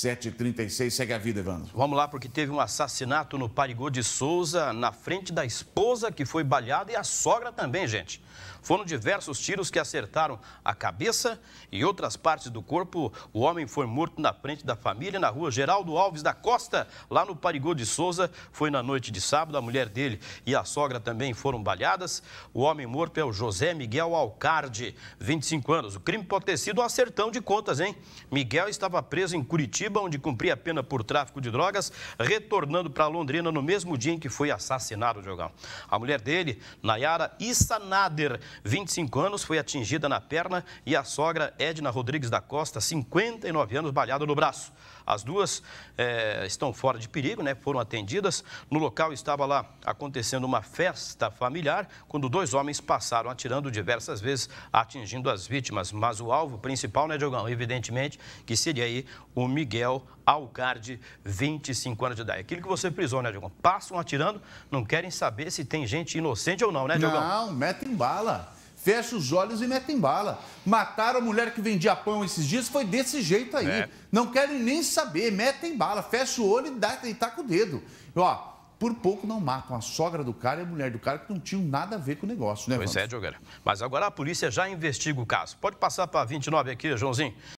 7h36, segue a vida, Evandro. Vamos lá, porque teve um assassinato no Parigô de Souza, na frente da esposa que foi baleada e a sogra também, gente. Foram diversos tiros que acertaram a cabeça e outras partes do corpo. O homem foi morto na frente da família, na rua Geraldo Alves da Costa, lá no Parigô de Souza. Foi na noite de sábado, a mulher dele e a sogra também foram baleadas. O homem morto é o José Miguel Alcarde, 25 anos. O crime pode ter sido um acertão de contas, hein? Miguel estava preso em Curitiba Curitiba, onde cumpria a pena por tráfico de drogas, retornando para Londrina no mesmo dia em que foi assassinado, o jogão. A mulher dele, Nayara Issanader, 25 anos, foi atingida na perna e a sogra Edna Rodrigues da Costa, 59 anos, baleada no braço. As duas é, estão fora de perigo, né? Foram atendidas. No local estava lá acontecendo uma festa familiar, quando dois homens passaram atirando diversas vezes, atingindo as vítimas. Mas o alvo principal, né, Diogão? Evidentemente que seria aí o Miguel. Miguel Algarde, 25 anos de idade. Aquilo que você frisou, né, Diogão? Passam atirando, não querem saber se tem gente inocente ou não, né, Diogão? Não, metem bala. Fecha os olhos e metem bala. Mataram a mulher que vendia pão esses dias, foi desse jeito aí. É. Não querem nem saber, metem bala. Fecha o olho e, dá, e taca o dedo. Ó, por pouco não matam a sogra do cara e a mulher do cara que não tinham nada a ver com o negócio, né, Pois Vamos? é, Diogo. Mas agora a polícia já investiga o caso. Pode passar para 29 aqui, Joãozinho.